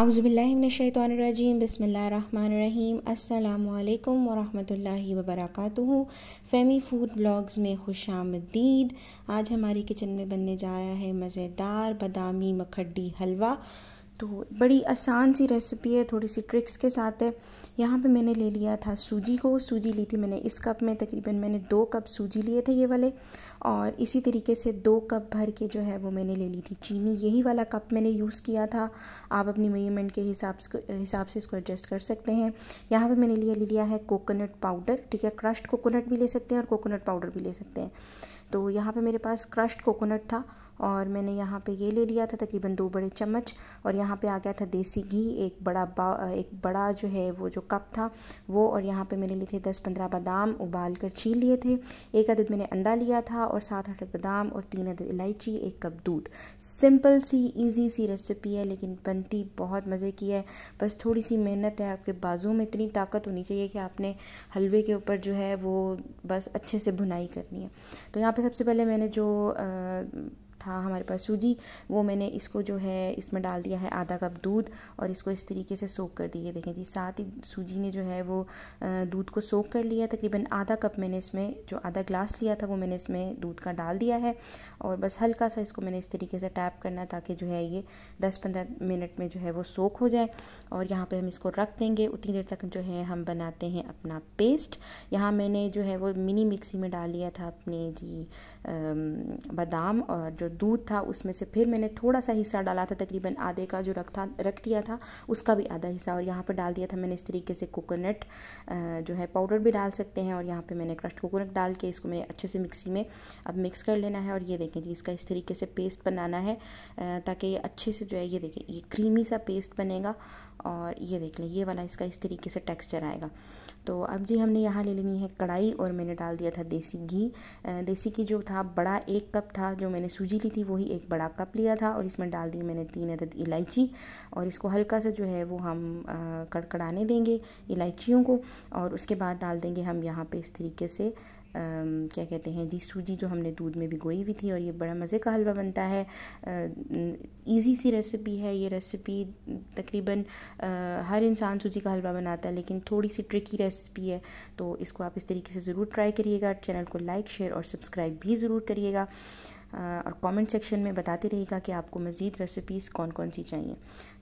आउज़बिल्लिमिनशैतरजीम बसमीम अल्लाम वरहमतुल्लि वर्क फैमी फूड ब्लॉग्स में खुश आमदीद आज हमारी किचन में बनने जा रहा है मज़ेदार बादामी मखड्डी हलवा तो बड़ी आसान सी रेसिपी है थोड़ी सी ट्रिक्स के साथ है यहाँ पे मैंने ले लिया था सूजी को सूजी ली थी मैंने इस कप में तकरीबन मैंने दो कप सूजी लिए थे ये वाले और इसी तरीके से दो कप भर के जो है वो मैंने ले ली थी चीनी यही वाला कप मैंने यूज़ किया था आप अपनी मेजरमेंट के हिसाब हिसाब से इसको एडजस्ट कर सकते हैं यहाँ पर मैंने लिए ले लिया है कोकोनट पाउडर ठीक है क्रश्ड कोकोनट भी ले सकते हैं और कोकोनट पाउडर भी ले सकते हैं तो यहाँ पर मेरे पास क्रश्ड कोकोनट था और मैंने यहाँ पे ये ले लिया था तकरीबन दो बड़े चम्मच और यहाँ पे आ गया था देसी घी एक बड़ा एक बड़ा जो है वो जो कप था वो और यहाँ पे मैंने लिए थे दस पंद्रह बादाम उबाल कर छील लिए थे एक अदद मैंने अंडा लिया था और सात आठ बादाम और तीन अदद इलायची एक कप दूध सिंपल सी ईजी सी रेसिपी है लेकिन बनती बहुत मज़े की है बस थोड़ी सी मेहनत है आपके बाजू में इतनी ताकत होनी चाहिए कि आपने हलवे के ऊपर जो है वो बस अच्छे से भुनाई करनी है तो यहाँ पर सबसे पहले मैंने जो आ, था हमारे पास सूजी वो मैंने इसको जो है इसमें डाल दिया है आधा कप दूध और इसको इस तरीके से सोख कर दिए देखें जी साथ ही सूजी ने जो है वो दूध को सोख कर लिया तकरीबन आधा कप मैंने इसमें जो आधा ग्लास लिया था वो मैंने इसमें दूध का डाल दिया है और बस हल्का सा इसको मैंने इस तरीके से टैप करना ताकि जो है ये दस पंद्रह मिनट में जो है वो सोख हो जाए और यहाँ पर हम इसको रख देंगे उतनी देर तक जो है हम बनाते हैं अपना पेस्ट यहाँ मैंने जो है वो मिनी मिक्सी में डाल लिया था अपने जी बादाम और जो दूध था उसमें से फिर मैंने थोड़ा सा हिस्सा डाला था तकरीबन आधे का जो रख था रख दिया था उसका भी आधा हिस्सा और यहाँ पर डाल दिया था मैंने इस तरीके से कोकोनट जो है पाउडर भी डाल सकते हैं और यहाँ पर मैंने क्रश्ड कोकोनट डाल के इसको मैंने अच्छे से मिक्सी में अब मिक्स कर लेना है और ये देखें जी इसका इस तरीके से पेस्ट बनाना है ताकि ये अच्छे से जो है ये देखें ये क्रीमी सा पेस्ट बनेगा और ये देख लें ये वाला इसका इस तरीके से टेक्सचर आएगा तो अब जी हमने यहाँ ले लेनी है कढ़ाई और मैंने डाल दिया था देसी घी देसी घी जो था बड़ा एक कप था जो मैंने सूजी ली थी वही एक बड़ा कप लिया था और इसमें डाल दी मैंने तीन अदद इलायची और इसको हल्का सा जो है वो हम कड़कड़ाने देंगे इलायचियों को और उसके बाद डाल देंगे हम यहाँ पे इस तरीके से आ, क्या कहते हैं जी सूजी जो हमने दूध में भिगोई हुई थी और ये बड़ा मज़े का हलवा बनता है इजी सी रेसिपी है ये रेसिपी तकरीबन हर इंसान सूजी का हलवा बनाता है लेकिन थोड़ी सी ट्रिकी रेसिपी है तो इसको आप इस तरीके से ज़रूर ट्राई करिएगा चैनल को लाइक शेयर और सब्सक्राइब भी ज़रूर करिएगा और कमेंट सेक्शन में बताते रहेगा कि आपको मज़ीद रेसिपीज़ कौन कौन सी चाहिए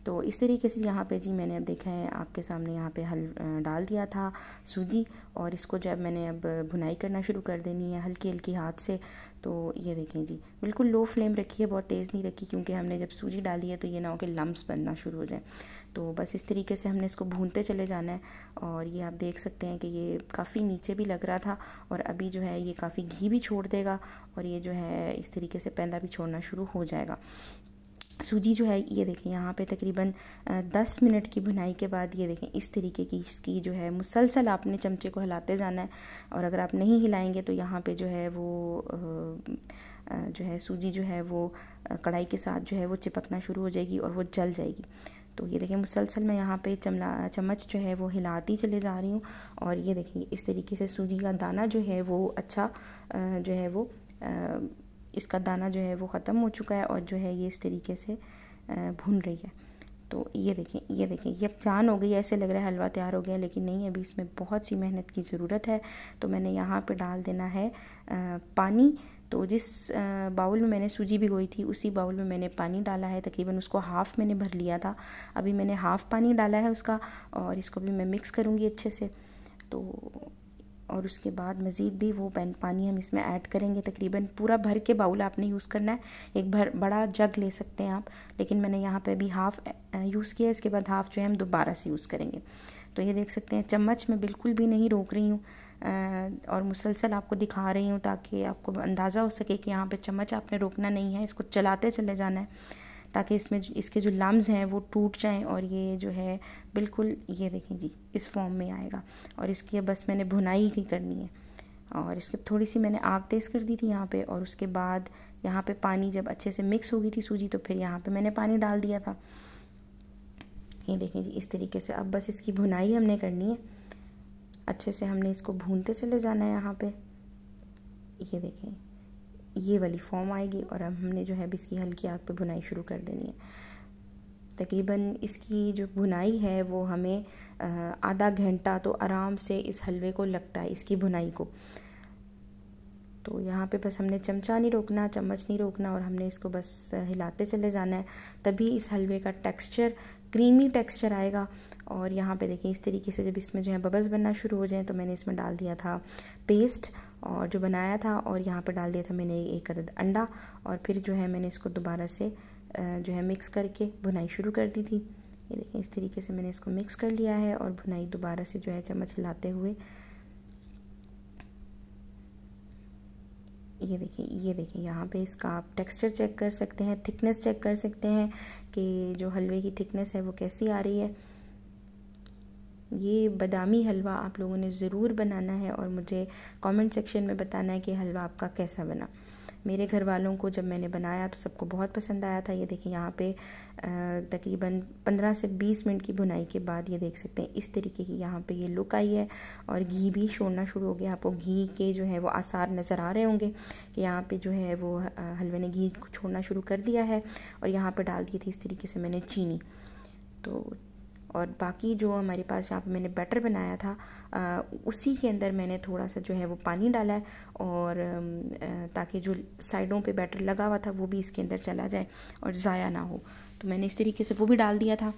तो इस तरीके से यहाँ पे जी मैंने अब देखा है आपके सामने यहाँ पे हल डाल दिया था सूजी और इसको जब मैंने अब भुनाई करना शुरू कर देनी है हल्की हल्की हाथ से तो ये देखें जी बिल्कुल लो फ्लेम रखी है बहुत तेज़ नहीं रखी क्योंकि हमने जब सूजी डाली है तो ये ना हो कि लम्ब्स बनना शुरू हो जाए तो बस इस तरीके से हमने इसको भूनते चले जाना है और ये आप देख सकते हैं कि ये काफ़ी नीचे भी लग रहा था और अभी जो है ये काफ़ी घी भी छोड़ देगा और ये जो है इस तरीके से पैदा भी छोड़ना शुरू हो जाएगा सूजी जो है ये देखें यहाँ पे तकरीबन दस मिनट की भुनाई के बाद ये देखें इस तरीके की इसकी जो है मुसलसल आपने चमचे को हिलाते जाना है और अगर आप नहीं हिलाएंगे तो यहाँ पे जो है वो जो है सूजी जो है वो कढ़ाई के साथ जो है वो चिपकना शुरू हो जाएगी और वो जल जाएगी तो ये देखें मुसलसल मैं यहाँ पे चमला चम्मच जो है वो हिलाती चले जा रही हूँ और ये देखें इस तरीके से सूजी का दाना जो है वो अच्छा जो है वो इसका दाना जो है वो ख़त्म हो चुका है और जो है ये इस तरीके से भुन रही है तो ये देखें ये देखें यकजान हो गई ऐसे लग रहा है हलवा तैयार हो गया लेकिन नहीं अभी इसमें बहुत सी मेहनत की ज़रूरत है तो मैंने यहाँ पे डाल देना है पानी तो जिस बाउल में मैंने सूजी भिगोई थी उसी बाउल में मैंने पानी डाला है तकरीबन उसको हाफ़ मैंने भर लिया था अभी मैंने हाफ़ पानी डाला है उसका और इसको भी मैं मिक्स करूँगी अच्छे से तो और उसके बाद मज़ीद भी वो पैन पानी हम इसमें ऐड करेंगे तकरीबन पूरा भर के बाउल आपने यूज़ करना है एक भर बड़ा जग ले सकते हैं आप लेकिन मैंने यहाँ पे अभी हाफ़ यूज़ किया इसके बाद हाफ़ जो है हम दोबारा से यूज़ करेंगे तो ये देख सकते हैं चम्मच में बिल्कुल भी नहीं रोक रही हूँ और मुसलसल आपको दिखा रही हूँ ताकि आपको अंदाज़ा हो सके कि यहाँ पर चम्मच आपने रोकना नहीं है इसको चलाते चले जाना है ताकि इसमें इसके जो लम्ब हैं वो टूट जाएँ और ये जो है बिल्कुल ये देखें जी इस फॉर्म में आएगा और इसकी अब बस मैंने भुनाई ही करनी है और इसकी थोड़ी सी मैंने आग तेज़ कर दी थी यहाँ पे और उसके बाद यहाँ पे पानी जब अच्छे से मिक्स हो गई थी सूजी तो फिर यहाँ पे मैंने पानी डाल दिया था ये देखें जी इस तरीके से अब बस इसकी भुनाई हमने करनी है अच्छे से हमने इसको भूनते चले जाना है यहाँ पे ये देखें ये वाली फॉर्म आएगी और अब हमने जो है अब इसकी हल्की आग पे बुनाई शुरू कर देनी है तकरीबन इसकी जो बुनाई है वो हमें आधा घंटा तो आराम से इस हलवे को लगता है इसकी बुनाई को तो यहाँ पे बस हमने चमचा नहीं रोकना चम्मच नहीं रोकना और हमने इसको बस हिलाते चले जाना है तभी इस हलवे का टेक्सचर क्रीमी टेक्सचर आएगा और यहाँ पे देखें इस तरीके से जब इसमें जो है बबल्स बनना शुरू हो जाएँ तो मैंने इसमें डाल दिया था पेस्ट और जो बनाया था और यहाँ पर डाल दिया था मैंने एक अदद अंडा और फिर जो है मैंने इसको दोबारा से जो है मिक्स करके भुनाई शुरू कर दी थी ये देखें इस तरीके से मैंने इसको मिक्स कर लिया है और भुनाई दोबारा से जो है चम्मच हिलाते हुए ये देखें ये देखें यहाँ पे इसका आप टेक्सचर चेक कर सकते हैं थिकनेस चेक कर सकते हैं कि जो हलवे की थिकनेस है वो कैसी आ रही है ये बादामी हलवा आप लोगों ने ज़रूर बनाना है और मुझे कमेंट सेक्शन में बताना है कि हलवा आपका कैसा बना मेरे घर वालों को जब मैंने बनाया तो सबको बहुत पसंद आया था ये देखिए यहाँ पे तकरीबन 15 से 20 मिनट की बुनाई के बाद ये देख सकते हैं इस तरीके की यहाँ पे ये लुक आई है और घी भी छोड़ना शुरू हो गया आपको घी के जो है वो आसार नज़र आ रहे होंगे कि यहाँ पे जो है वो हलवे ने घी छोड़ना शुरू कर दिया है और यहाँ पर डाल दी थी इस तरीके से मैंने चीनी तो और बाकी जो हमारे पास यहाँ पे मैंने बैटर बनाया था आ, उसी के अंदर मैंने थोड़ा सा जो है वो पानी डाला है और आ, ताकि जो साइडों पे बैटर लगा हुआ था वो भी इसके अंदर चला जाए और ज़ाया ना हो तो मैंने इस तरीके से वो भी डाल दिया था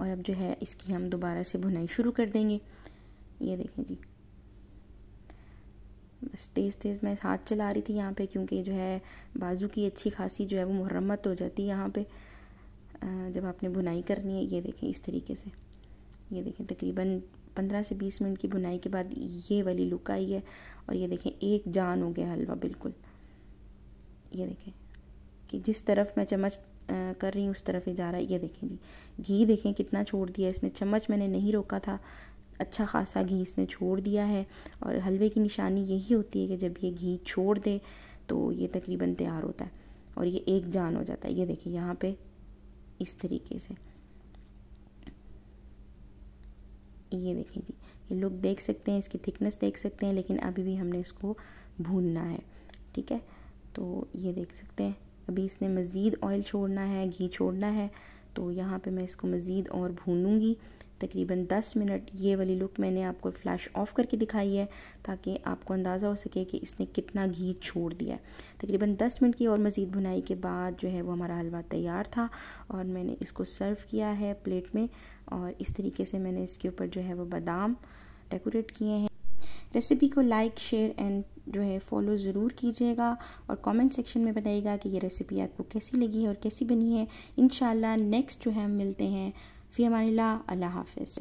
और अब जो है इसकी हम दोबारा से भुनाई शुरू कर देंगे ये देखें जी बस तेज़ तेज़ मैं हाथ चला रही थी यहाँ पे क्योंकि जो है बाजू की अच्छी खासी जो है वो मुरम्मत हो जाती है यहाँ पर जब आपने बुनाई करनी है ये देखें इस तरीके से ये देखें तकरीबन पंद्रह से बीस मिनट की बुनाई के बाद ये वाली लुक आई है और ये देखें एक जान हो गया हलवा बिल्कुल ये देखें कि जिस तरफ मैं चम्मच कर रही हूँ उस तरफ ये जा रहा है ये देखें जी घी देखें कितना छोड़ दिया इसने चम्मच मैंने नहीं रोका था अच्छा खासा घी इसने छोड़ दिया है और हलवे की निशानी यही होती है कि जब ये घी छोड़ दे तो ये तकरीबन तैयार होता है और ये एक जान हो जाता है ये देखिए यहाँ पे इस तरीके से ये देखिए जी ये लोग देख सकते हैं इसकी थिकनेस देख सकते हैं लेकिन अभी भी हमने इसको भूनना है ठीक है तो ये देख सकते हैं अभी इसने मज़ीद ऑयल छोड़ना है घी छोड़ना है तो यहाँ पे मैं इसको मज़ीद और भूनूँगी तकरीबन 10 मिनट ये वाली लुक मैंने आपको फ्लैश ऑफ करके दिखाई है ताकि आपको अंदाज़ा हो सके कि इसने कितना घी छोड़ दिया है तकरीबन 10 मिनट की और मज़ीद बुनाई के बाद जो है वो हमारा हलवा तैयार था और मैंने इसको सर्व किया है प्लेट में और इस तरीके से मैंने इसके ऊपर जो है वो बादाम डेकोरेट किए हैं रेसिपी को लाइक शेयर एंड जो है फॉलो ज़रूर कीजिएगा और कमेंट सेक्शन में बताइएगा कि ये रेसिपी आपको कैसी लगी है और कैसी बनी है इन नेक्स्ट जो है हम मिलते हैं Fi Allah hafez.